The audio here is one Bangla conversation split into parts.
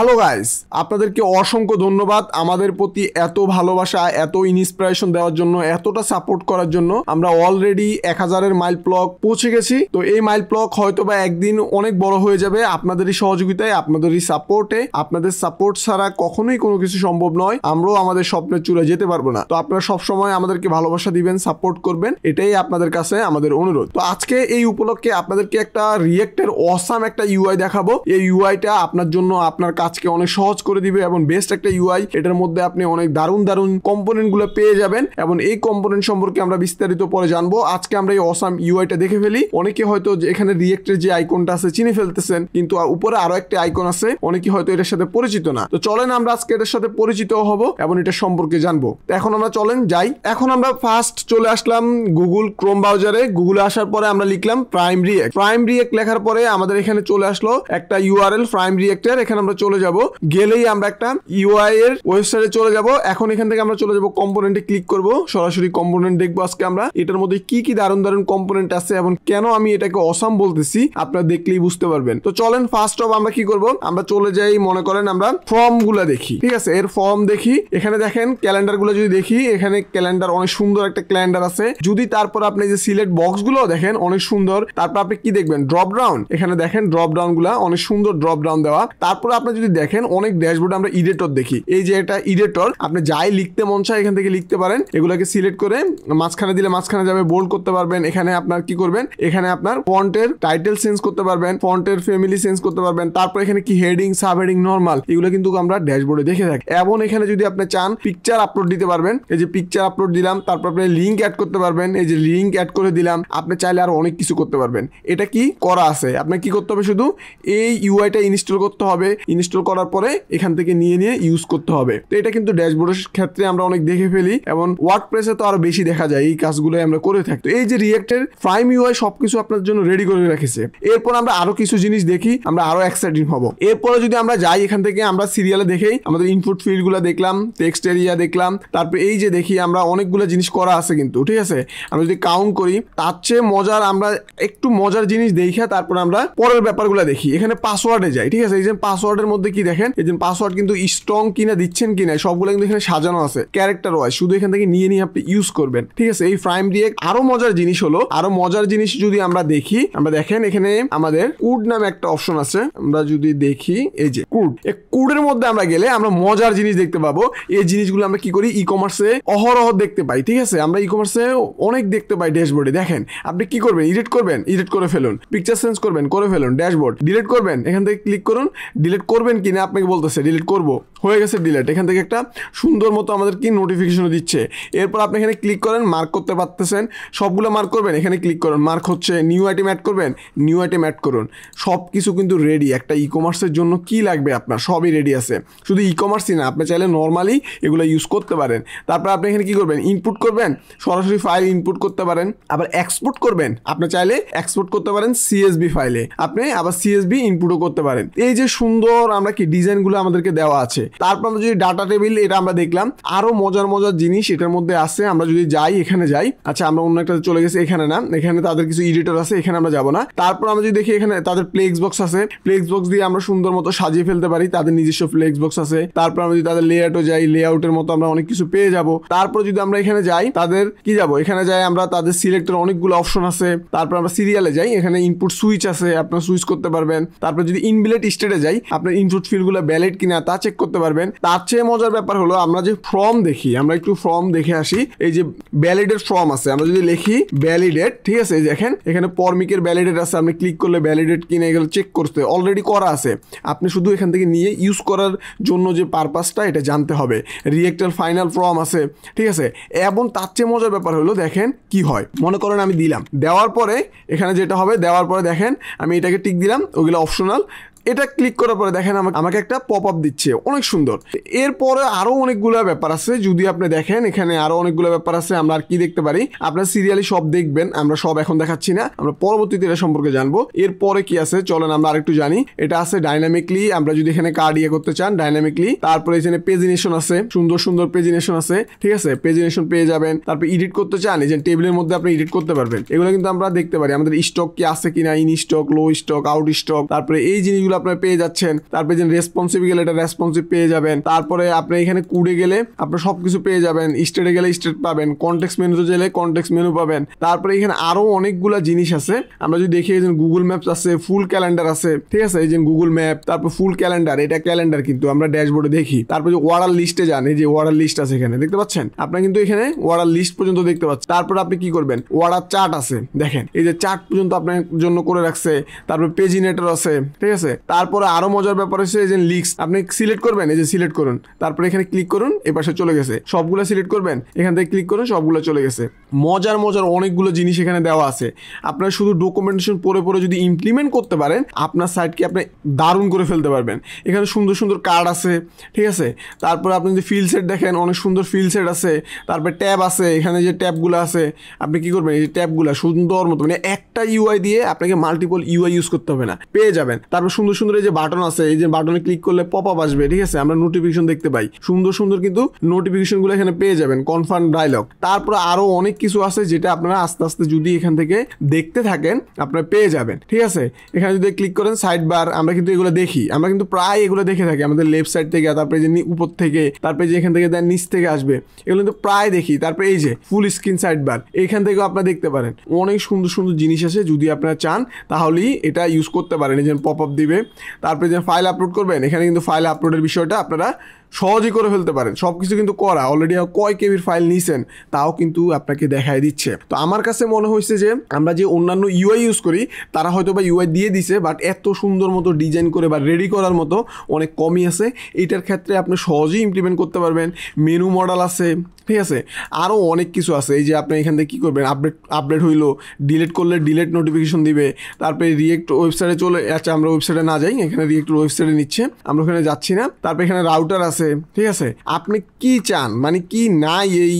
হ্যালো গাইস আপনাদেরকে অসংখ্য ধন্যবাদ আমাদের প্রতি এত ভালোবাসা এত ইন্সপিরেশন দেওয়ার জন্য এতটা সাপোর্ট করার জন্য আমরা অলরেডি এক হাজারের মাইল প্লক পৌঁছে গেছি তো এই মাইল প্লক হয়তো বা একদিন অনেক বড় হয়ে যাবে আপনাদেরই সহযোগিতায় আপনাদেরই সাপোর্টে আপনাদের সাপোর্ট ছাড়া কখনোই কোনো কিছু সম্ভব নয় আমরাও আমাদের স্বপ্নের চূড়ায় যেতে পারবো না তো আপনারা সবসময় আমাদেরকে ভালোবাসা দিবেন সাপোর্ট করবেন এটাই আপনাদের কাছে আমাদের অনুরোধ তো আজকে এই উপলক্ষে আপনাদেরকে একটা রিয়েক্টের অসাম একটা ইউআই দেখাবো এই ইউআইটা আপনার জন্য আপনার কাছে কাজকে অনেক সহজ করে দিবে এবং বেস্ট একটা ইউআই এটার মধ্যে আপনি অনেক দারুণ দারুণ গুলো পেয়ে যাবেন এবং এই কম্পোনেন্ট সম্পর্কে আমরা বিস্তারিত পরে জানবো আজকে আমরা এই অসাম ইউআইটা দেখে ফেলি অনেকে হয়তো এখানে রিয়েক্টের যে আইকনটা আছে চিনে ফেলতেছেন কিন্তু উপরে আরো একটা আইকন আছে অনেকে হয়তো এটার সাথে পরিচিত না তো চলেন আমরা আজকে এটার সাথে পরিচিত হব এবং এটা সম্পর্কে জানবো এখন আমরা চলেন যাই এখন আমরা ফার্স্ট চলে আসলাম গুগল ক্রোম ব্রাউজারে গুগলে আসার পরে আমরা লিখলাম প্রাইম রিয়েক্ট প্রাইম রিয়েক্ট লেখার পরে আমাদের এখানে চলে আসলো একটা ইউআরএল প্রাইম রিয়েক্টের এখানে আমরা চলে যাব গেলেই আমরা একটা ইউআই এর ওয়েবসাইটে চলে যাব এখন এখান থেকে আমরা চলে যাব কম্পোনেন্টে ক্লিক করব সরাসরি কম্পোনেন্ট দেখবো আজকে আমরা এটার মধ্যে কি কি দারুণ দারুণ কম্পোনেন্ট আছে এবং কেন আমি এটাকে অসাম বলতেছি আপনারা দেখলেই বুঝতে পারবেন তো চলেন ফার্স্ট অফ আমরা কি করব আমরা চলে যাই মনে করেন আমরা ফর্ম গুলা দেখি ঠিক আছে এর ফর্ম দেখি এখানে দেখেন ক্যালেন্ডার গুলো যদি দেখি এখানে ক্যালেন্ডার অনেক সুন্দর একটা ক্যালেন্ডার আছে যদি তারপর আপনি যে সিলেক্ট বক্স গুলো দেখেন অনেক সুন্দর তারপর আপনি কি দেখবেন ড্রপ ডাউন এখানে দেখেন ড্রপ ডাউন গুলা অনেক সুন্দর ড্রপ ডাউন দেওয়া তারপর আপনি যদি দেখেন অনেক ড্যাশবোর্ড আমরা ইডেটর দেখি এই যে এটা ইডেটর আপনি যাই লিখতে মন চায় এখান থেকে লিখতে পারেন এগুলোকে সিলেক্ট করে মাঝখানে দিলে মাঝখানে যাবে বোল্ড করতে পারবেন এখানে আপনার কি করবেন এখানে আপনার ফন্টের টাইটেল চেঞ্জ করতে পারবেন ফন্টের ফ্যামিলি চেঞ্জ করতে পারবেন তারপর এখানে কি হেডিং সাব হেডিং নর্মাল এগুলো কিন্তু আমরা ড্যাশবোর্ডে দেখে থাকি এবং এখানে যদি আপনি চান পিকচার আপলোড দিতে পারবেন এই যে পিকচার আপলোড দিলাম তারপর আপনি লিঙ্ক অ্যাড করতে পারবেন এই যে লিঙ্ক অ্যাড করে দিলাম আপনি চাইলে আরও অনেক কিছু করতে পারবেন এটা কি করা আছে আপনার কি করতে হবে শুধু এই ইউআইটা ইনস্টল করতে হবে ইনস্টল ইনস্টল করার পরে এখান থেকে নিয়ে নিয়ে ইউজ করতে হবে তো এটা কিন্তু ড্যাশবোর্ডের ক্ষেত্রে আমরা অনেক দেখে ফেলি এবং ওয়ার্ড প্রেসে তো আরো বেশি দেখা যায় এই কাজগুলো আমরা করে থাকি এই যে রিয়েক্টের প্রাইম ইউআই সবকিছু আপনার জন্য রেডি করে রেখেছে এরপর আমরা আরো কিছু জিনিস দেখি আমরা আরো এক্সাইটিং হব এরপরে যদি আমরা যাই এখান থেকে আমরা সিরিয়ালে দেখেই আমাদের ইনপুট ফিল্ডগুলো দেখলাম টেক্সট এরিয়া দেখলাম তারপর এই যে দেখি আমরা অনেকগুলো জিনিস করা আছে কিন্তু ঠিক আছে আমরা যদি কাউন্ট করি তার চেয়ে মজার আমরা একটু মজার জিনিস দেখে তারপর আমরা পরের ব্যাপারগুলো দেখি এখানে পাসওয়ার্ডে যাই ঠিক আছে এই যে পাসওয়ার্ডের মধ্যে মধ্যে কি দেখেন এই যে পাসওয়ার্ড কিন্তু স্ট্রং কিনা দিচ্ছেন কিনা সবগুলো কিন্তু এখানে সাজানো আছে ক্যারেক্টার ওয়াইজ শুধু এখান থেকে নিয়ে নিয়ে আপনি ইউজ করবেন ঠিক আছে এই ফ্রাইম দিয়ে আরো মজার জিনিস হলো আরো মজার জিনিস যদি আমরা দেখি আমরা দেখেন এখানে আমাদের কুড নামে একটা অপশন আছে আমরা যদি দেখি এই যে কুড এই কুডের মধ্যে আমরা গেলে আমরা মজার জিনিস দেখতে পাবো এই জিনিসগুলো আমরা কি করি ই কমার্সে অহরহ দেখতে পাই ঠিক আছে আমরা ই কমার্সে অনেক দেখতে পাই ড্যাশবোর্ডে দেখেন আপনি কি করবেন এডিট করবেন ইডিট করে ফেলুন পিকচার সেন্স করবেন করে ফেলুন ড্যাশবোর্ড ডিলিট করবেন এখান থেকে ক্লিক করুন ডিলিট করবেন করবেন কি না আপনাকে বলতেছে ডিলিট করব হয়ে গেছে ডিলিট এখান থেকে একটা সুন্দর মতো আমাদের কি নোটিফিকেশনও দিচ্ছে এরপর আপনি এখানে ক্লিক করেন মার্ক করতে পারতেছেন সবগুলো মার্ক করবেন এখানে ক্লিক করেন মার্ক হচ্ছে নিউ আইটেম অ্যাড করবেন নিউ আইটেম অ্যাড করুন সব কিছু কিন্তু রেডি একটা ই কমার্সের জন্য কি লাগবে আপনার সবই রেডি আছে শুধু ই কমার্সই না আপনি চাইলে নর্মালি এগুলো ইউজ করতে পারেন তারপর আপনি এখানে কি করবেন ইনপুট করবেন সরাসরি ফাইল ইনপুট করতে পারেন আবার এক্সপোর্ট করবেন আপনি চাইলে এক্সপোর্ট করতে পারেন সিএসবি ফাইলে আপনি আবার সিএসবি ইনপুটও করতে পারেন এই যে সুন্দর আমরা কি ডিজাইনগুলো আমাদেরকে দেওয়া আছে তারপর আমরা যদি ডাটা টেবিল এটা আমরা দেখলাম আরও মজার মজার জিনিস এটার মধ্যে আছে আমরা যদি যাই এখানে যাই আচ্ছা আমরা অন্য একটা চলে গেছি এখানে না এখানে তাদের কিছু ইডিটর আছে এখানে আমরা যাব না তারপর আমরা যদি দেখি এখানে তাদের প্লেক্স বক্স আছে প্লেক্স বক্স দিয়ে আমরা সুন্দর মতো সাজিয়ে ফেলতে পারি তাদের নিজস্ব প্লেক্স বক্স আছে তারপর আমরা যদি তাদের লেআউটও যাই লেআউটের মতো আমরা অনেক কিছু পেয়ে যাব তারপর যদি আমরা এখানে যাই তাদের কি যাব এখানে যাই আমরা তাদের সিলেক্টের অনেকগুলো অপশন আছে তারপর আমরা সিরিয়ালে যাই এখানে ইনপুট সুইচ আছে আপনার সুইচ করতে পারবেন তারপর যদি ইনবিলেট স্টেটে যাই আপনার জুট ফিলগুলো ব্যালেট কিনা তা চেক করতে পারবেন তার চেয়ে মজার ব্যাপার হলো আমরা যে ফর্ম দেখি আমরা একটু ফর্ম দেখে আসি এই যে ব্যালিডের ফর্ম আছে আমরা যদি লিখি ভ্যালিডেট ঠিক আছে দেখেন এখানে পরমিকের ব্যালিডেট আছে আপনি ক্লিক করলে ভ্যালিডেট কিনা এগুলো চেক করতে অলরেডি করা আছে আপনি শুধু এখান থেকে নিয়ে ইউজ করার জন্য যে পারপাসটা এটা জানতে হবে রিয়েক্টার ফাইনাল ফর্ম আছে ঠিক আছে এবং তার চেয়ে মজার ব্যাপার হলো দেখেন কি হয় মনে করেন আমি দিলাম দেওয়ার পরে এখানে যেটা হবে দেওয়ার পরে দেখেন আমি এটাকে টিক দিলাম ওগুলো অপশনাল এটা ক্লিক করার পরে দেখেন আমাকে আমাকে একটা পপ আপ দিচ্ছে অনেক সুন্দর এরপরে আরও অনেকগুলো ব্যাপার আছে যদি আপনি দেখেন এখানে আরও অনেকগুলো ব্যাপার আছে আমরা আর কি দেখতে পারি আপনার সিরিয়ালি সব দেখবেন আমরা সব এখন দেখাচ্ছি না আমরা পরবর্তীতে এটা সম্পর্কে জানবো এরপরে কি আছে চলেন আমরা আরেকটু জানি এটা আছে ডাইনামিকলি আমরা যদি এখানে কার্ড ইয়ে করতে চান ডাইনামিকলি তারপরে এখানে পেজিনেশন আছে সুন্দর সুন্দর পেজিনেশন আছে ঠিক আছে পেজিনেশন পেয়ে যাবেন তারপর এডিট করতে চান এই যে টেবিলের মধ্যে আপনি এডিট করতে পারবেন এগুলো কিন্তু আমরা দেখতে পারি আমাদের স্টক কি আছে কিনা in stock low stock out stock তারপরে এই জিনিসগুলো কাজগুলো আপনার পেয়ে যাচ্ছেন তারপরে যে রেসপন্সিভ গেলে এটা রেসপন্সিভ পেয়ে যাবেন তারপরে আপনি এখানে কুড়ে গেলে আপনার সব কিছু পেয়ে যাবেন স্টেটে গেলে স্টেট পাবেন কন্টেক্স মেনুতে গেলে কন্টেক্স মেনু পাবেন তারপরে এখানে আরও অনেকগুলো জিনিস আছে আমরা যদি দেখি এই গুগল ম্যাপস আছে ফুল ক্যালেন্ডার আছে ঠিক আছে এই যে গুগল ম্যাপ তারপর ফুল ক্যালেন্ডার এটা ক্যালেন্ডার কিন্তু আমরা ড্যাশবোর্ডে দেখি তারপর যে ওয়ার্ডার লিস্টে যান এই যে ওয়ার্ডার লিস্ট আছে এখানে দেখতে পাচ্ছেন আপনার কিন্তু এখানে ওয়ার্ডার লিস্ট পর্যন্ত দেখতে পাচ্ছেন তারপর আপনি কি করবেন ওয়ার্ডার চার্ট আছে দেখেন এই যে চার্ট পর্যন্ত আপনার জন্য করে রাখছে তারপর পেজিনেটর আছে ঠিক আছে তারপরে আরো মজার ব্যাপার হচ্ছে এই যে লিক্স আপনি সিলেক্ট করবেন এই যে সিলেক্ট করুন তারপরে এখানে ক্লিক করুন এ পাশে চলে গেছে সবগুলো সিলেক্ট করবেন এখান থেকে ক্লিক করুন সবগুলো চলে গেছে মজার মজার অনেকগুলো জিনিস এখানে দেওয়া আছে আপনারা শুধু ডকুমেন্টেশন পরে পরে যদি ইমপ্লিমেন্ট করতে পারেন আপনার সাইটকে আপনি দারুণ করে ফেলতে পারবেন এখানে সুন্দর সুন্দর কার্ড আছে ঠিক আছে তারপরে আপনি যদি ফিল সেট দেখেন অনেক সুন্দর ফিল সেট আছে তারপরে ট্যাব আছে এখানে যে ট্যাবগুলো আছে আপনি কি করবেন এই যে ট্যাবগুলো সুন্দর মতো মানে একটা ইউআই দিয়ে আপনাকে মাল্টিপল ইউআই ইউজ করতে হবে না পেয়ে যাবেন তারপর সুন্দর সুন্দর সুন্দর এই যে বাটন আছে এই যে বাটনে ক্লিক করলে পপ আপ আসবে ঠিক আছে আমরা নোটিফিকেশন দেখতে পাই সুন্দর সুন্দর কিন্তু নোটিফিকেশন গুলো এখানে পেয়ে যাবেন কনফার্ম ডায়লগ তারপর আরো অনেক কিছু আছে যেটা আপনারা আস্তে আস্তে যদি এখান থেকে দেখতে থাকেন আপনারা পেয়ে যাবেন ঠিক আছে এখানে যদি ক্লিক করেন সাইড বার আমরা কিন্তু এগুলো দেখি আমরা কিন্তু প্রায় এগুলো দেখে থাকি আমাদের লেফট সাইড থেকে তারপরে যে উপর থেকে তারপরে যে এখান থেকে দেন নিচ থেকে আসবে এগুলো কিন্তু প্রায় দেখি তারপরে এই যে ফুল স্ক্রিন সাইড বার এখান থেকেও আপনারা দেখতে পারেন অনেক সুন্দর সুন্দর জিনিস আছে যদি আপনারা চান তাহলেই এটা ইউজ করতে পারেন এই যে পপ আপ দিবে তারপরে যে ফাইল আপলোড করবেন এখানে কিন্তু ফাইল আপলোডের বিষয়টা আপনারা সহজেই করে ফেলতে পারেন সব কিছু কিন্তু করা অলরেডি কয় কেবির ফাইল নিছেন তাও কিন্তু আপনাকে দেখায় দিচ্ছে তো আমার কাছে মনে হয়েছে যে আমরা যে অন্যান্য ইউআই ইউজ করি তারা হয়তো বা ইউআই দিয়ে দিছে বাট এত সুন্দর মতো ডিজাইন করে বা রেডি করার মতো অনেক কমই আছে এটার ক্ষেত্রে আপনি সহজেই ইমপ্লিমেন্ট করতে পারবেন মেনু মডেল আছে ঠিক আছে আরও অনেক কিছু আছে এই যে আপনি এখান থেকে কী করবেন আপডেট আপডেট হইলো ডিলেট করলে ডিলেট নোটিফিকেশন দিবে তারপরে রিয়েক্ট ওয়েবসাইটে চলে আচ্ছা আমরা ওয়েবসাইটে না যাই এখানে রিয়েক্ট ওয়েবসাইটে নিচ্ছে আমরা ওখানে যাচ্ছি না তারপরে এখানে রাউটার আছে আছে ঠিক আছে আপনি কি চান মানে কি নাই এই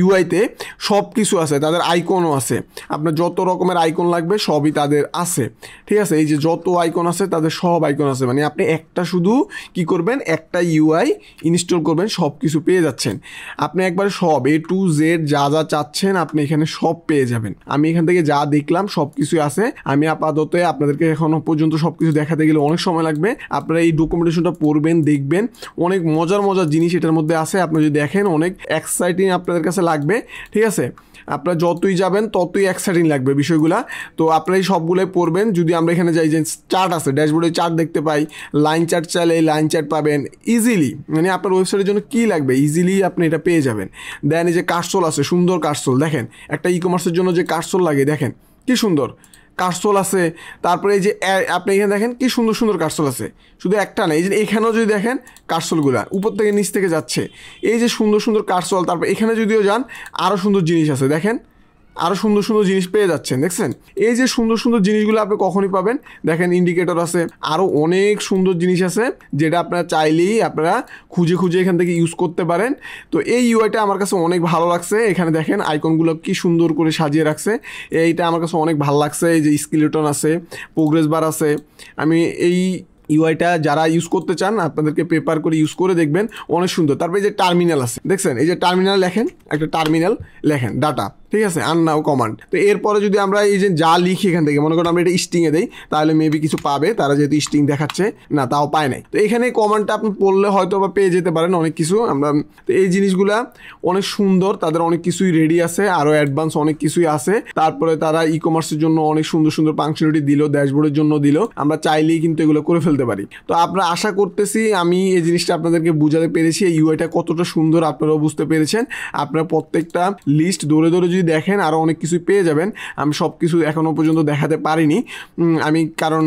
ইউআইতে সব কিছু আছে তাদের আইকনও আছে আপনার যত রকমের আইকন লাগবে সবই তাদের আছে ঠিক আছে এই যে যত আইকন আছে তাদের সব আইকন আছে মানে আপনি একটা শুধু কি করবেন একটা ইউআই ইনস্টল করবেন সব কিছু পেয়ে যাচ্ছেন আপনি একবার সব এ টু জেড যা যা চাচ্ছেন আপনি এখানে সব পেয়ে যাবেন আমি এখান থেকে যা দেখলাম সব কিছুই আছে আমি আপাতত আপনাদেরকে এখনও পর্যন্ত সব কিছু দেখাতে গেলে অনেক সময় লাগবে আপনারা এই ডকুমেন্টেশনটা পড়বেন দেখবেন অনেক মজার মজার জিনিস এটার মধ্যে আছে আপনি যদি দেখেন অনেক এক্সাইটিং আপনাদের কাছে লাগবে ঠিক আছে আপনারা যতই যাবেন ততই এক্সাইটিং লাগবে বিষয়গুলো তো আপনারা এই সবগুলোই পড়বেন যদি আমরা এখানে যাই যে চার্ট আছে ড্যাশবোর্ডে চার্ট দেখতে পাই লাইন চার্ট চাইলে লাইন চার্ট পাবেন ইজিলি মানে আপনার ওয়েবসাইটের জন্য কী লাগবে ইজিলি আপনি এটা পেয়ে যাবেন দেন এই যে কার্সোল আছে সুন্দর কার্সোল দেখেন একটা ই কমার্সের জন্য যে কার্সোল লাগে দেখেন কী সুন্দর কার্সোল আছে তারপরে এই যে আপনি এখানে দেখেন কি সুন্দর সুন্দর কার্সোল আছে শুধু একটা না এই যে এখানেও যদি দেখেন কার্সোলগুলো উপর থেকে নিচ থেকে যাচ্ছে এই যে সুন্দর সুন্দর কার্সোল তারপর এখানে যদিও যান আরও সুন্দর জিনিস আছে দেখেন আরও সুন্দর সুন্দর জিনিস পেয়ে যাচ্ছেন দেখছেন এই যে সুন্দর সুন্দর জিনিসগুলো আপনি কখনই পাবেন দেখেন ইন্ডিকেটর আছে আরও অনেক সুন্দর জিনিস আছে যেটা আপনারা চাইলেই আপনারা খুঁজে খুঁজে এখান থেকে ইউজ করতে পারেন তো এই ইউআইটা আমার কাছে অনেক ভালো লাগছে এখানে দেখেন আইকনগুলো কি সুন্দর করে সাজিয়ে রাখছে এইটা আমার কাছে অনেক ভালো লাগছে এই যে স্কিলেটন আছে প্রোগ্রেস বার আছে আমি এই ইউআইটা যারা ইউজ করতে চান আপনাদেরকে পেপার করে ইউজ করে দেখবেন অনেক সুন্দর তারপরে যে টার্মিনাল আছে দেখছেন এই যে টার্মিনাল লেখেন একটা টার্মিনাল লেখেন ডাটা ঠিক আছে আর নাও কমান্ড তো এরপরে যদি আমরা এই যে যা লিখি এখান থেকে মনে করো আমরা এটা স্টিংয়ে দিই তাহলে মেবি কিছু পাবে তারা যেহেতু স্টিং দেখাচ্ছে না তাও পায় নাই তো এখানে কমান্ডটা আপনি পড়লে হয়তো বা পেয়ে যেতে পারেন অনেক কিছু আমরা তো এই জিনিসগুলা অনেক সুন্দর তাদের অনেক কিছুই রেডি আছে আরও অ্যাডভান্স অনেক কিছুই আছে তারপরে তারা ই কমার্সের জন্য অনেক সুন্দর সুন্দর ফাংশনালিটি দিল ড্যাশবোর্ডের জন্য দিল আমরা চাইলেই কিন্তু এগুলো করে ফেলতে পারি তো আমরা আশা করতেছি আমি এই জিনিসটা আপনাদেরকে বুঝাতে পেরেছি এই ইউআইটা কতটা সুন্দর আপনারাও বুঝতে পেরেছেন আপনারা প্রত্যেকটা লিস্ট ধরে ধরে যদি দেখেন আরও অনেক কিছুই পেয়ে যাবেন আমি সব কিছু এখনও পর্যন্ত দেখাতে পারিনি আমি কারণ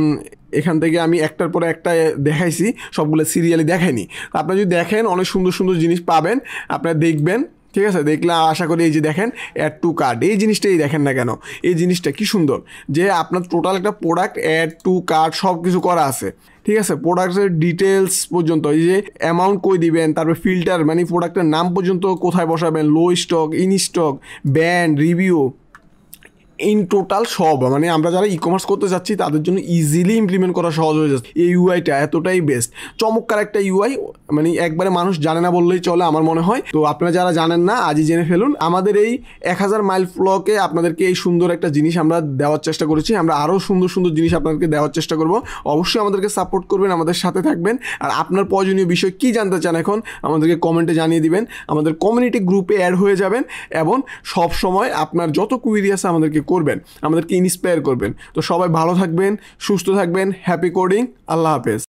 এখান থেকে আমি একটার পরে একটা দেখাইছি সবগুলো সিরিয়ালি দেখাইনি আপনারা যদি দেখেন অনেক সুন্দর সুন্দর জিনিস পাবেন আপনারা দেখবেন ঠিক আছে দেখলাম আশা করি এই যে দেখেন অ্যাড টু কার্ড এই জিনিসটাই দেখেন না কেন এই জিনিসটা কি সুন্দর যে আপনার টোটাল একটা প্রোডাক্ট অ্যাড টু কার্ড সব কিছু করা আছে ঠিক আছে প্রোডাক্টের ডিটেলস পর্যন্ত এই যে অ্যামাউন্ট কই দিবেন তারপরে ফিল্টার মানে প্রোডাক্টের নাম পর্যন্ত কোথায় বসাবেন low stock in stock brand review in total সব মানে আমরা যারা ই কমার্স করতে চাচ্ছি তাদের জন্য ইজিলি ইমপ্লিমেন্ট করা সহজ হয়ে যাচ্ছে এই ইউআইটা এতটাই বেস্ট চমৎকার একটা ইউআই মানে একবারে মানুষ জানে না বললেই চলে আমার মনে হয় তো আপনারা যারা জানেন না আজই জেনে ফেলুন আমাদের এই এক হাজার মাইল ফ্লকে আপনাদেরকে এই সুন্দর একটা জিনিস আমরা দেওয়ার চেষ্টা করেছি আমরা আরও সুন্দর সুন্দর জিনিস আপনাদেরকে দেওয়ার চেষ্টা করব অবশ্যই আমাদেরকে সাপোর্ট করবেন আমাদের সাথে থাকবেন আর আপনার প্রয়োজনীয় বিষয় কী জানতে চান এখন আমাদেরকে কমেন্টে জানিয়ে দিবেন আমাদের কমিউনিটি গ্রুপে অ্যাড হয়ে যাবেন এবং সব সময় আপনার যত কুইরি আছে আমাদেরকে করবেন আমাদেরকে ইন্সপায়ার করবেন তো সবাই ভালো থাকবেন সুস্থ থাকবেন হ্যাপি কোডিং আল্লাহ হাফেজ